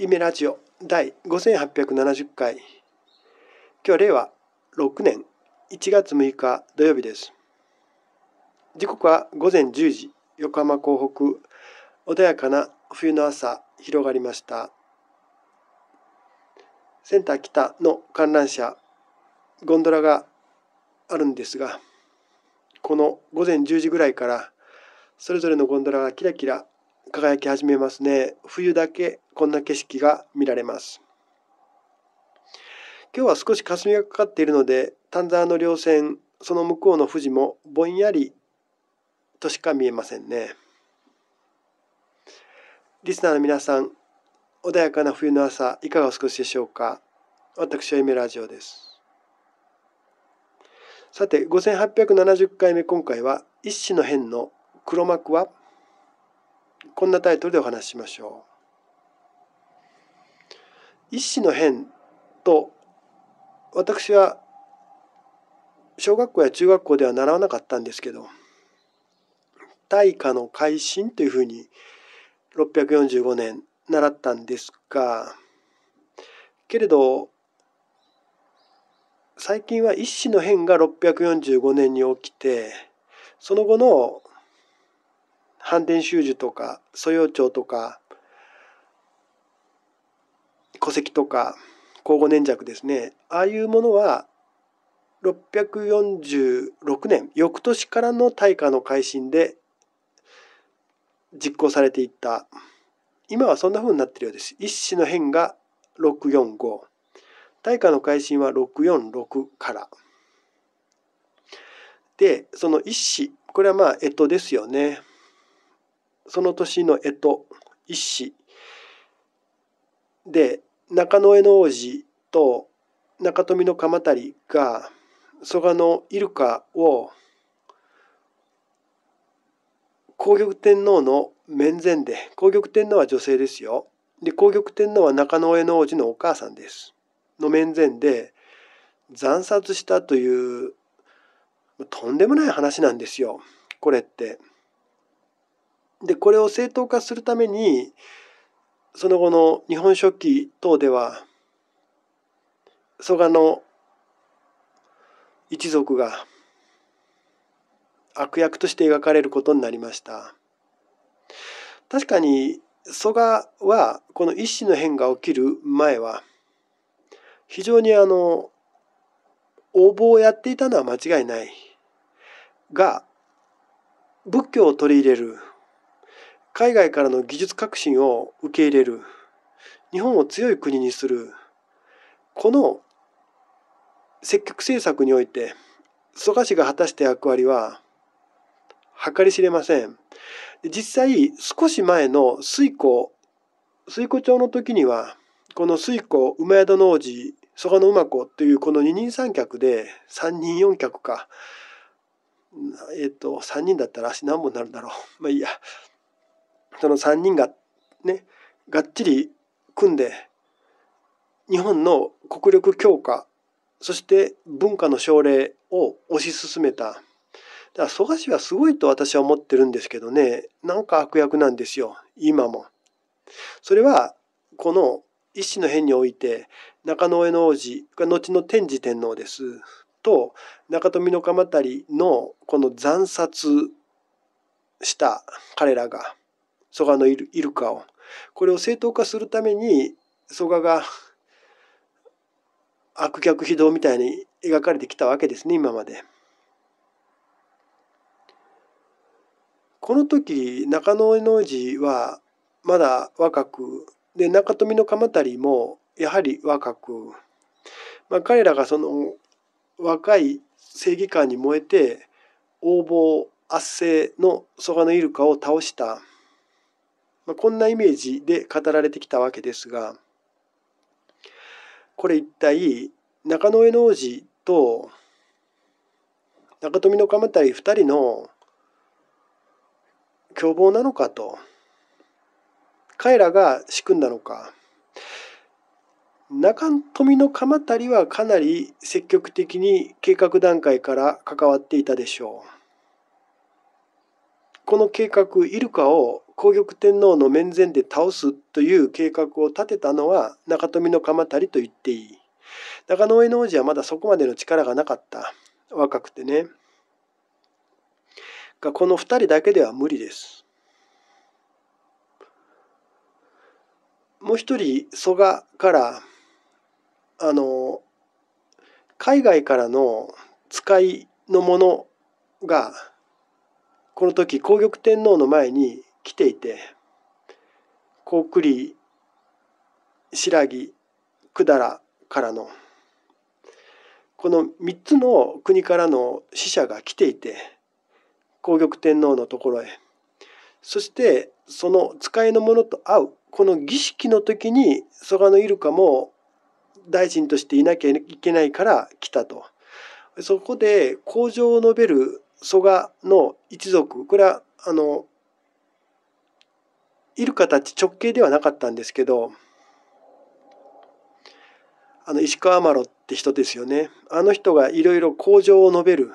夢ラジオ第5870回今日令和6年1月6日土曜日です時刻は午前10時横浜港北穏やかな冬の朝広がりましたセンター北の観覧車ゴンドラがあるんですがこの午前10時ぐらいからそれぞれのゴンドラがキラキラ輝き始めますね。冬だけこんな景色が見られます。今日は少し霞がかかっているので、丹沢の稜線、その向こうの富士もぼんやりとしか見えませんね。リスナーの皆さん、穏やかな冬の朝、いかがお過ごしでしょうか。私は夢ラジオです。さて、5870回目、今回は、一子の変の黒幕はこんなタイトルでお話ししましょう。一子の変と私は小学校や中学校では習わなかったんですけど大化の改新というふうに645年習ったんですがけれど最近は一子の変が645年に起きてその後の反転修樹とか蘇葉町とか戸籍とか口語粘着ですねああいうものは646年翌年からの大化の改新で実行されていった今はそんな風になってるようです一子の変が645大化の改新は646からでその一子これはまあ干支ですよねその年の干支一子で中野江の王子と中富の鎌足が蘇我のイルカを皇玉天皇の面前で皇玉天皇は女性ですよで皇玉天皇は中野江の王子のお母さんですの面前で惨殺したというとんでもない話なんですよこれって。でこれを正当化するためにその後の「日本書紀」等では蘇我の一族が悪役として描かれることになりました確かに蘇我はこの一子の変が起きる前は非常にあの横暴をやっていたのは間違いないが仏教を取り入れる海外からの技術革新を受け入れる日本を強い国にするこの積極政策において蘇我氏が果たした役割は計り知れません。実際少し前の水庫水庫町の時にはこの水庫梅宿の王子蘇我の馬子というこの二人三脚で三人四脚かえっ、ー、と3人だったら足何本になるんだろうまあいいやその3人がねがっちり組んで日本の国力強化そして文化の奨励を推し進めただから蘇我氏はすごいと私は思ってるんですけどねなんか悪役なんですよ今も。それはこの一志の変において中野江の王子が後の天智天皇ですと中富の鎌足りのこの惨殺した彼らが蘇我のいるかをこれを正当化するために蘇我が悪逆非道みたいに描かれてきたわけですね今まで。この時中野の寺はまだ若くで中富の鎌足もやはり若く、まあ、彼らがその若い正義感に燃えて横暴圧政の蘇我のイルカを倒したまあ、こんなイメージで語られてきたわけですがこれ一体中野江の王子と中富の鎌足2人の凶暴なのかと彼らが仕組んだのか中富の鎌足はかなり積極的に計画段階から関わっていたでしょう。この計画イルカを皇玉天皇の面前で倒すという計画を立てたのは中富の鎌足りと言っていい。中野江の王子はまだそこまでの力がなかった。若くてね。がこの2人だけでは無理です。もう一人蘇我からあの海外からの使いのものがこの時皇玉天皇の前に来ていて高句麗白木百済からのこの3つの国からの使者が来ていて皇玉天皇のところへそしてその使いの者と会うこの儀式の時に蘇我のイルカも大臣としていなきゃいけないから来たと。そこで口上を述べる蘇我の一族これはあのいる形直系ではなかったんですけどあの石川麻呂って人ですよねあの人がいろいろ口上を述べる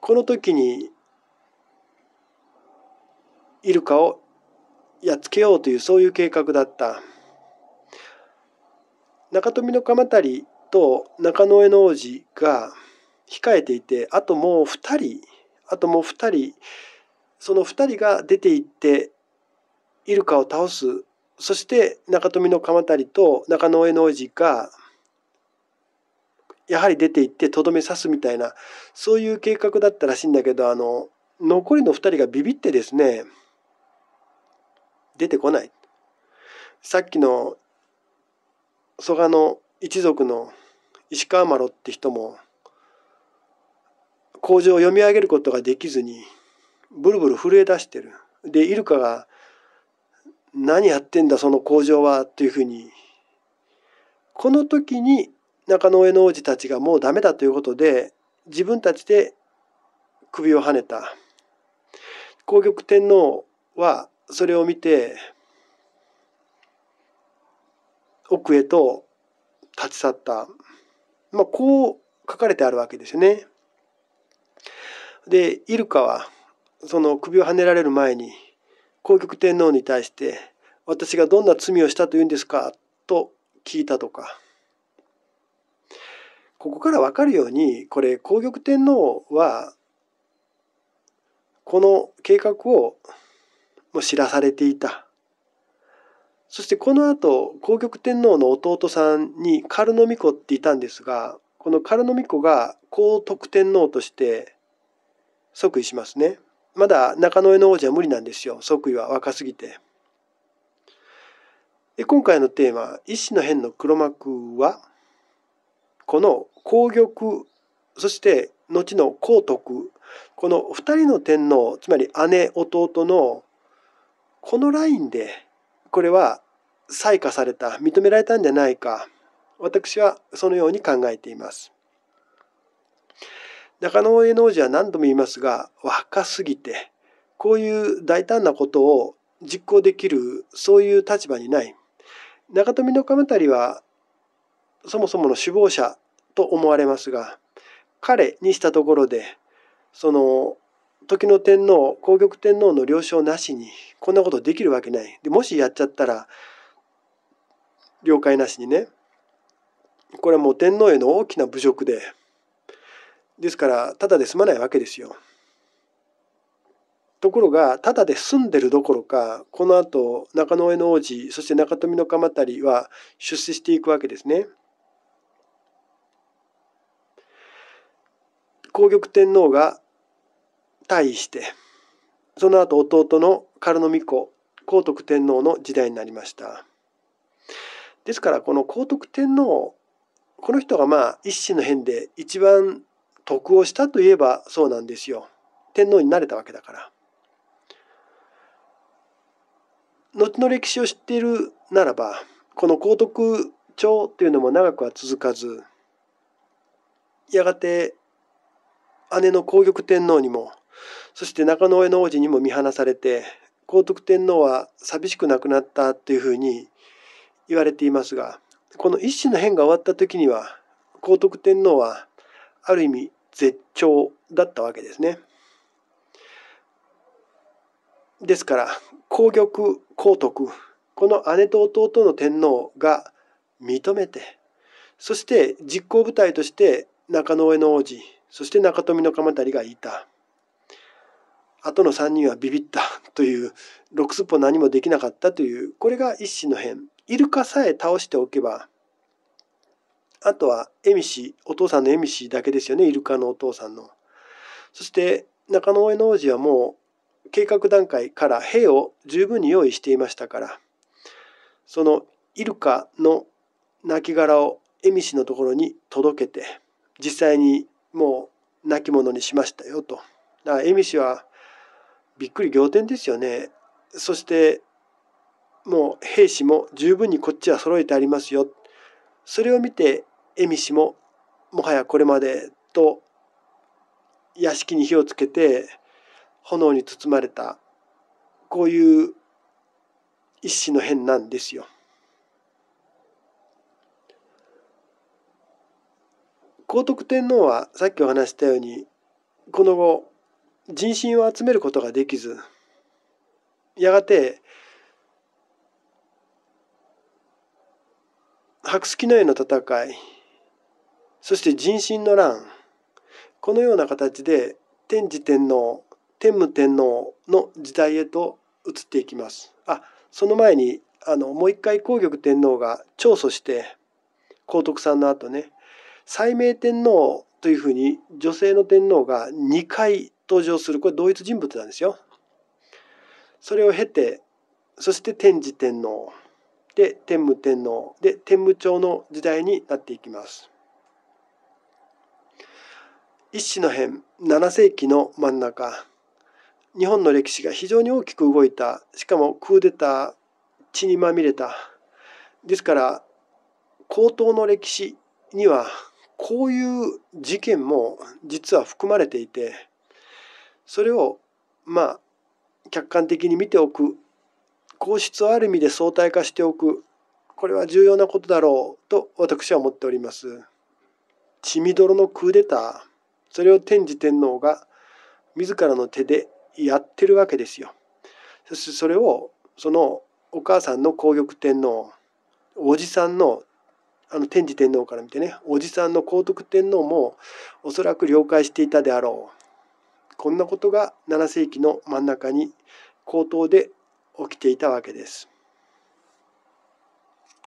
この時にイルカをやっつけようというそういう計画だった中富の鎌足と中野江の王子が控えていてあともう2人あともう2人その2人が出ていってイルカを倒すそして中富の鎌足と中野江の王子がやはり出ていってとどめ刺すみたいなそういう計画だったらしいんだけどあの残りの2人がビビってですね出てこないさっきの蘇我の一族の石川麻呂って人も構図を読み上げることができずにブルブル震え出してる。でイルカが「何やってんだその工場は」というふうにこの時に中野上の王子たちがもうダメだということで自分たちで首をはねた皇極天皇はそれを見て奥へと立ち去った、まあ、こう書かれてあるわけですよね。でイルカはその首をはねられる前に皇極天皇に対して「私がどんな罪をしたというんですか?」と聞いたとかここから分かるようにこれ皇極天皇はこの計画をも知らされていたそしてこのあと皇極天皇の弟さんにカルノミコっていたんですがこのカルノミコが皇徳天皇として即位しますね。まだ中野江の王子は無理なんですよ。即位は若すぎて。で今回のテーマ「一子の変の黒幕は」この皇玉そして後の皇徳この2人の天皇つまり姉弟のこのラインでこれは採下された認められたんじゃないか私はそのように考えています。中野英王子は何度も言いますが若すぎてこういう大胆なことを実行できるそういう立場にない中富の亀りはそもそもの首謀者と思われますが彼にしたところでその時の天皇皇極天皇の了承なしにこんなことできるわけないでもしやっちゃったら了解なしにねこれはもう天皇への大きな侮辱でですからただで済まないわけですよ。ところがただで済んでるどころかこのあと中野江の王子そして中富の鎌足は出世していくわけですね。皇極天皇が退位してその後弟の軽御子皇徳天皇の時代になりました。ですからこの皇徳天皇この人がまあ一子の変で一番得をしたといえばそうなんですよ。天皇になれたわけだから。後の歴史を知っているならばこの高徳朝というのも長くは続かずやがて姉の皇玉天皇にもそして中野上の王子にも見放されて皇徳天皇は寂しく亡くなったというふうに言われていますがこの一種の変が終わった時には皇徳天皇はある意味絶頂だったわけですね。ですから皇玉皇徳この姉と弟の天皇が認めてそして実行部隊として中野上の王子そして中富の鎌足がいたあとの3人はビビったという6。くすっぽ何もできなかったというこれが一種の変イルカさえ倒しておけばあとはエミシお父さんのエミシだけですよねイルカのお父さんの。そして中野上の王子はもう計画段階から兵を十分に用意していましたからそのイルカの亡きを恵美氏のところに届けて実際にもう亡き者にしましたよと。だから恵美氏はびっくり仰天ですよね。そしてもう兵士も十分にこっちは揃えてありますよ。それを見て恵美氏ももはやこれまでと屋敷に火をつけて炎に包まれたこういう一種の変なんですよ。高徳天皇はさっきお話したようにこの後人心を集めることができずやがて白色の絵の戦いそして人心の乱このような形で天智天皇天武天皇の時代へと移っていきます。あその前にあのもう一回皇玉天皇が調査して皇徳さんの後ね斉明天皇というふうに女性の天皇が2回登場するこれ同一人物なんですよ。それを経てそして天智天皇で天武天皇で天武朝の時代になっていきます。一子の変7世紀の真ん中日本の歴史が非常に大きく動いたしかもクーデター血にまみれたですから高等の歴史にはこういう事件も実は含まれていてそれをまあ客観的に見ておく皇室をある意味で相対化しておくこれは重要なことだろうと私は思っております。血みどろのクーデターそれを天智天皇が自らの手でやってるわけですよ。そしてそれをそのお母さんの皇玉天皇おじさんのあの天智天皇から見てねおじさんの皇徳天皇もおそらく了解していたであろうこんなことが7世紀の真ん中に口頭で起きていたわけです。